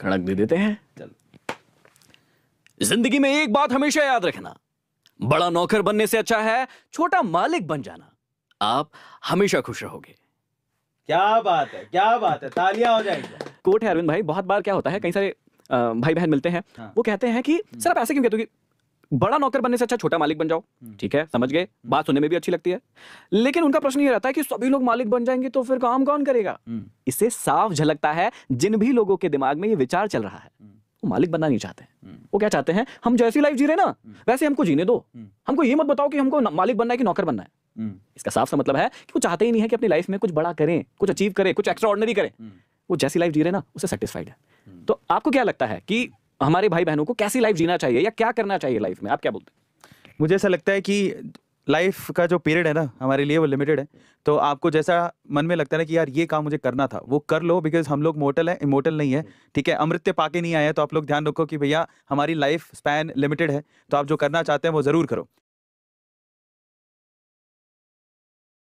खड़क दे देते हैं चल जिंदगी में एक बात हमेशा याद रखना बड़ा नौकर बनने से अच्छा है छोटा मालिक बन जाना आप हमेशा खुश रहोगे क्या बात है क्या बात है तालियां हो जाएंगी कोट है अरविंद भाई बहुत बार क्या होता है कई सारे भाई बहन मिलते हैं हाँ। वो कहते हैं कि सर आप ऐसे क्यों कहते हो कि बड़ा नौकर बनने से अच्छा छोटा मालिक बन जाओ हम्म। ठीक है समझ गए हम्म। बात सुनने में भी अच्छी लगती है लेकिन उनका प्रश्न ये रहता है कि सभी लोग मालिक बन जाएंगे तो फिर काम कौन करेगा हम्म। इससे साफ झलकता है जिन भी लोगों के दिमाग में ये विचार चल रहा है वो मालिक बनना नहीं चाहते वो क्या चाहते हैं हम जैसी लाइफ जी रहे ना वैसे हमको जीने दो हमको ये मत बताओ कि हमको मालिक बनना है कि नौकर बनना है इसका साफ सा मतलब है कि वो चाहते ही नहीं है कि अपनी लाइफ में कुछ बड़ा करें कुछ अचीव करें कुछ एक्स्ट्रा ऑर्डनरी करें वो जैसी लाइफ जी रहे ना उसे सेटिस्फाइड है तो आपको क्या लगता है कि हमारे भाई बहनों को कैसी लाइफ जीना चाहिए या क्या करना चाहिए लाइफ में आप क्या बोलते हैं मुझे ऐसा लगता है कि लाइफ का जो पीरियड है ना हमारे लिए वो लिमिटेड है तो आपको जैसा मन में लगता है कि यार ये काम मुझे करना था वो कर लो बिकॉज हम लोग मोटल है इमोटल नहीं है ठीक है अमृत्य पाके नहीं आए तो आप लोग ध्यान रखो कि भैया हमारी लाइफ स्पैन लिमिटेड है तो आप जो करना चाहते हैं वो ज़रूर करो